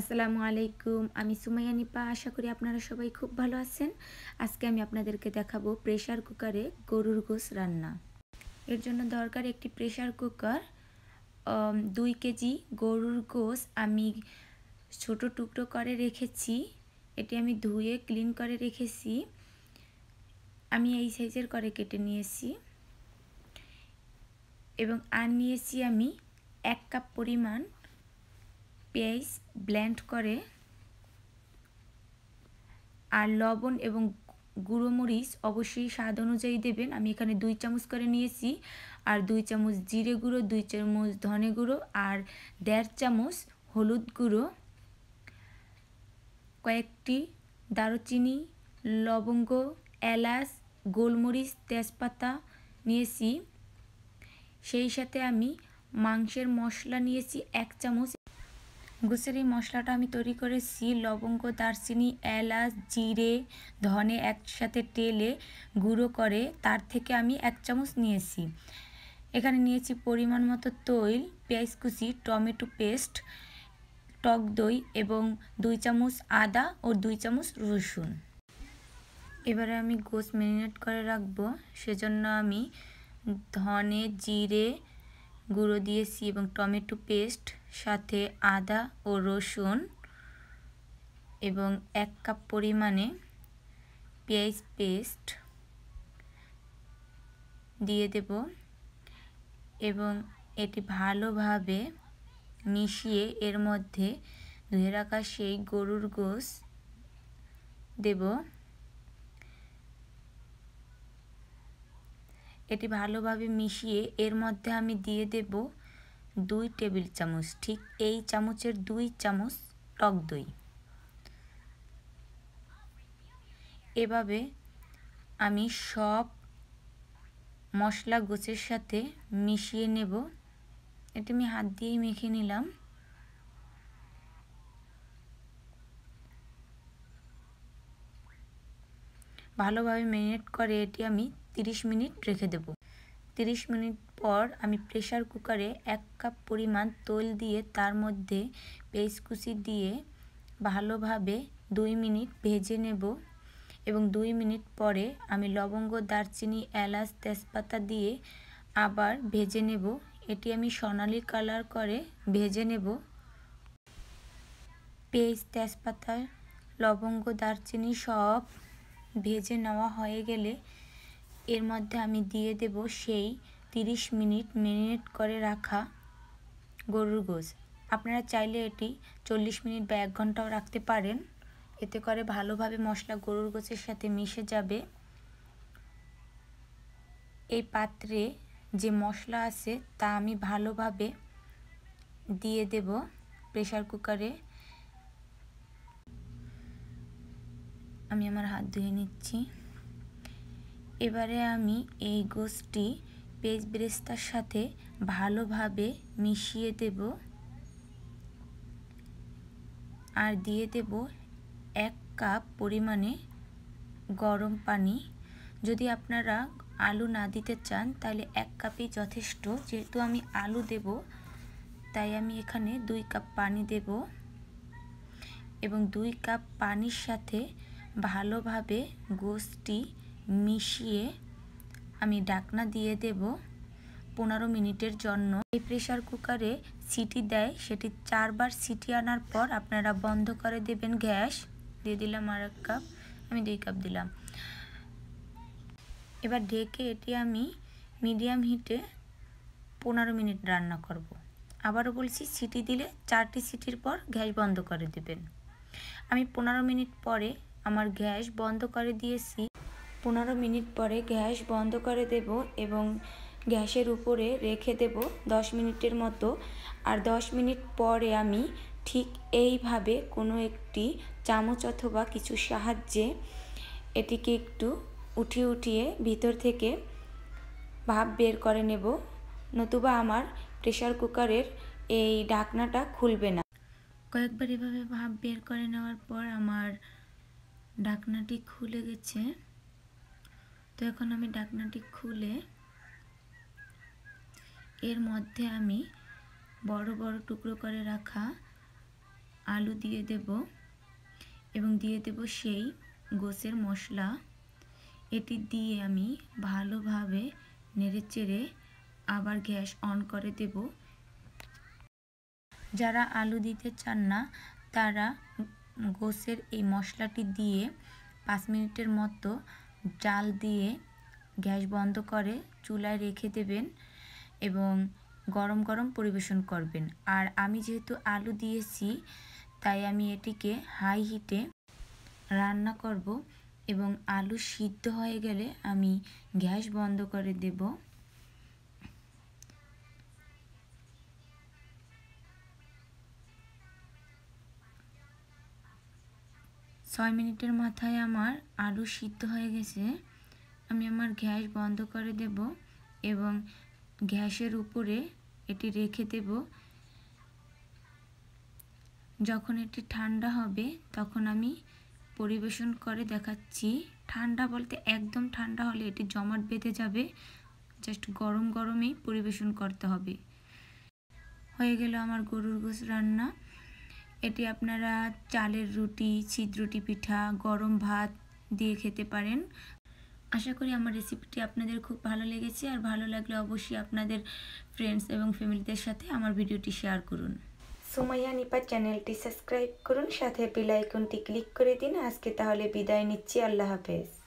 আসসালামু আলাইকুম আমি সুমাইয়া নিপা আশা করি আপনারা সবাই খুব ভালো আছেন আজকে আমি আপনাদেরকে দেখাবো প্রেশার কুকারে গরুর গোস রান্না এর জন্য দরকার একটি প্রেশার কুকার দুই কেজি গরুর গোস আমি ছোট টুকরো করে রেখেছি এটি আমি ধুয়ে ক্লিন করে রেখেছি আমি এই সাইজের করে কেটে নিয়েছি এবং আর নিয়েছি আমি এক কাপ পরিমাণ পেঁয়াজ ব্লেন্ড করে আর লবণ এবং গুঁড়ো মরিচ অবশ্যই স্বাদ অনুযায়ী দেবেন আমি এখানে দুই চামচ করে নিয়েছি আর দুই চামচ জিরে গুঁড়ো দুই চামচ ধনে গুঁড়ো আর দেড় চামচ হলুদ গুঁড়ো কয়েকটি দারুচিনি লবঙ্গ এলাচ গোলমরিচ তেজপাতা নিয়েছি সেই সাথে আমি মাংসের মশলা নিয়েছি এক চামচ গোসের এই মশলাটা আমি তৈরি করেছি লবঙ্গ দারচিনি এলাচ জিরে ধনে একসাথে তেলে গুঁড়ো করে তার থেকে আমি এক চামচ নিয়েছি এখানে নিয়েছি পরিমাণ মতো তৈল পেঁয়াজ কুচি টমেটো পেস্ট টক দই এবং দুই চামচ আদা ও দুই চামচ রসুন এবারে আমি গোস ম্যারিনেট করে রাখবো সেজন্য আমি ধনে জিরে গুঁড়ো দিয়েছি এবং টমেটো পেস্ট সাথে আদা ও রসুন এবং এক কাপ পরিমাণে পেঁয়াজ পেস্ট দিয়ে দেব এবং এটি ভালোভাবে মিশিয়ে এর মধ্যে ধুয়ে রাখা সেই গরুর গোস দেব এটি ভালোভাবে মিশিয়ে এর মধ্যে আমি দিয়ে দেব দুই টেবিল চামচ ঠিক এই চামচের দুই চামচ টক দই এভাবে আমি সব মশলা গোছের সাথে মিশিয়ে নেব এটা আমি হাত দিয়েই মেখে নিলাম ভালোভাবে মেরিনেট করে এটি আমি 30 মিনিট রেখে দেব 30 মিনিট পর আমি প্রেসার কুকারে এক কাপ পরিমাণ তৈল দিয়ে তার মধ্যে পেঁয়াজকুচি দিয়ে ভালোভাবে দুই মিনিট ভেজে নেব এবং দুই মিনিট পরে আমি লবঙ্গ দারচিনি এলাচ তেজপাতা দিয়ে আবার ভেজে নেব এটি আমি সোনালী কালার করে ভেজে নেব পেঁয়াজ তেজপাতা লবঙ্গ দারচিনি সব ভেজে নেওয়া হয়ে গেলে এর মধ্যে আমি দিয়ে দেব সেই 30 মিনিট ম্যারিনেট করে রাখা গরুর গোশ আপনারা চাইলে এটি চল্লিশ মিনিট বা এক ঘন্টাও রাখতে পারেন এতে করে ভালোভাবে মশলা গরুর গোশের সাথে মিশে যাবে এই পাত্রে যে মশলা আছে তা আমি ভালোভাবে দিয়ে দেব প্রেশার কুকারে আমি আমার হাত ধুয়ে নিচ্ছি এবারে আমি এই গোষ্ঠী পেজ ব্রেস্তার সাথে ভালোভাবে মিশিয়ে দেব আর দিয়ে দেব এক কাপ পরিমাণে গরম পানি যদি আপনারা আলু না দিতে চান তাহলে এক কাপই যথেষ্ট যেহেতু আমি আলু দেব তাই আমি এখানে দুই কাপ পানি দেব এবং দুই কাপ পানির সাথে ভালোভাবে গোষ্ঠী মিশিয়ে আমি ডাকনা দিয়ে দেব পনেরো মিনিটের জন্য এই প্রেশার কুকারে সিটি দেয় সেটি চারবার সিটি আনার পর আপনারা বন্ধ করে দেবেন গ্যাস দিয়ে দিলাম আর এক কাপ আমি দুই কাপ দিলাম এবার ঢেকে এটি আমি মিডিয়াম হিটে পনেরো মিনিট রান্না করব। আবারও বলছি সিটি দিলে চারটি সিটির পর গ্যাস বন্ধ করে দেবেন আমি পনেরো মিনিট পরে আমার গ্যাস বন্ধ করে দিয়েছি পনেরো মিনিট পরে গ্যাস বন্ধ করে দেব এবং গ্যাসের উপরে রেখে দেব দশ মিনিটের মতো আর দশ মিনিট পরে আমি ঠিক এইভাবে কোনো একটি চামচ অথবা কিছু সাহায্যে এটিকে একটু উঠিয়ে উঠিয়ে ভিতর থেকে ভাপ বের করে নেব নতুবা আমার প্রেশার কুকারের এই ডাকনাটা খুলবে না কয়েকবার এভাবে ভাপ বের করে নেওয়ার পর আমার ডাকনাটি খুলে গেছে তো এখন আমি ডাকনাটি খুলে এর মধ্যে আমি বড় বড় টুকরো করে রাখা আলু দিয়ে দেব এবং দিয়ে দেব সেই গোসের মশলা এটি দিয়ে আমি ভালোভাবে নেড়েচেড়ে আবার গ্যাস অন করে দেব যারা আলু দিতে চান না তারা গোসের এই মশলাটি দিয়ে পাঁচ মিনিটের মতো জাল দিয়ে গ্যাস বন্ধ করে চুলায় রেখে দেবেন এবং গরম গরম পরিবেশন করবেন আর আমি যেহেতু আলু দিয়েছি তাই আমি এটিকে হাই হিটে রান্না করব এবং আলু সিদ্ধ হয়ে গেলে আমি গ্যাস বন্ধ করে দেব ছয় মিনিটের মাথায় আমার আলু সিদ্ধ হয়ে গেছে আমি আমার গ্যাস বন্ধ করে দেব এবং গ্যাসের উপরে এটি রেখে দেব যখন এটি ঠান্ডা হবে তখন আমি পরিবেশন করে দেখাচ্ছি ঠান্ডা বলতে একদম ঠান্ডা হলে এটি জমাট বেঁধে যাবে জাস্ট গরম গরমেই পরিবেশন করতে হবে হয়ে গেল আমার গরুর গোস রান্না এটি আপনারা চালের রুটি ছিদ্রুটি পিঠা গরম ভাত দিয়ে খেতে পারেন আশা করি আমার রেসিপিটি আপনাদের খুব ভালো লেগেছে আর ভালো লাগলে অবশ্যই আপনাদের ফ্রেন্ডস এবং ফ্যামিলিদের সাথে আমার ভিডিওটি শেয়ার করুন সুমাইয়া নিপা চ্যানেলটি সাবস্ক্রাইব করুন সাথে বেলাইকনটি ক্লিক করে দিন আজকে তাহলে বিদায় নিচ্ছি আল্লাহ হাফেজ